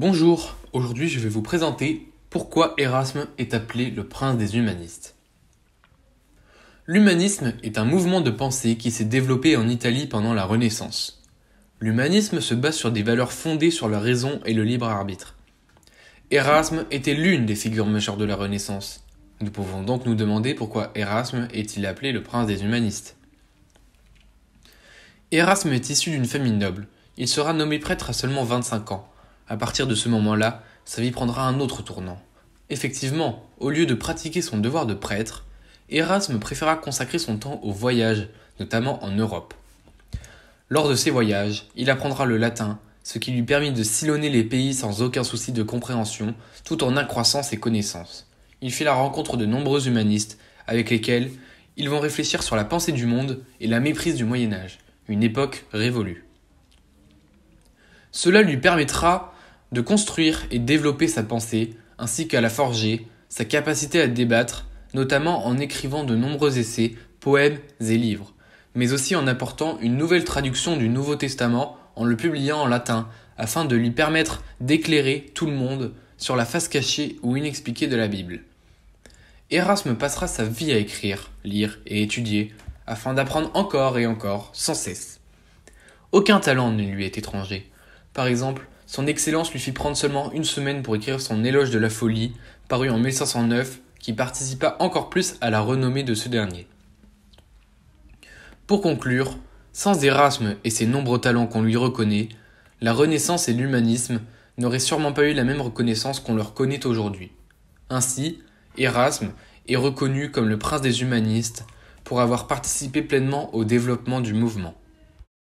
Bonjour, aujourd'hui je vais vous présenter pourquoi Erasme est appelé le prince des humanistes. L'humanisme est un mouvement de pensée qui s'est développé en Italie pendant la Renaissance. L'humanisme se base sur des valeurs fondées sur la raison et le libre arbitre. Erasme était l'une des figures majeures de la Renaissance. Nous pouvons donc nous demander pourquoi Erasme est-il appelé le prince des humanistes. Erasme est issu d'une famille noble. Il sera nommé prêtre à seulement 25 ans. À partir de ce moment-là, sa vie prendra un autre tournant. Effectivement, au lieu de pratiquer son devoir de prêtre, Erasme préféra consacrer son temps aux voyages, notamment en Europe. Lors de ses voyages, il apprendra le latin, ce qui lui permit de sillonner les pays sans aucun souci de compréhension, tout en accroissant ses connaissances. Il fait la rencontre de nombreux humanistes, avec lesquels ils vont réfléchir sur la pensée du monde et la méprise du Moyen Âge, une époque révolue. Cela lui permettra de construire et développer sa pensée, ainsi qu'à la forger, sa capacité à débattre, notamment en écrivant de nombreux essais, poèmes et livres, mais aussi en apportant une nouvelle traduction du Nouveau Testament en le publiant en latin, afin de lui permettre d'éclairer tout le monde sur la face cachée ou inexpliquée de la Bible. Erasme passera sa vie à écrire, lire et étudier, afin d'apprendre encore et encore, sans cesse. Aucun talent ne lui est étranger. Par exemple, son Excellence lui fit prendre seulement une semaine pour écrire son Éloge de la folie, paru en 1509, qui participa encore plus à la renommée de ce dernier. Pour conclure, sans Erasme et ses nombreux talents qu'on lui reconnaît, la Renaissance et l'humanisme n'auraient sûrement pas eu la même reconnaissance qu'on leur connaît aujourd'hui. Ainsi, Erasme est reconnu comme le prince des humanistes pour avoir participé pleinement au développement du mouvement.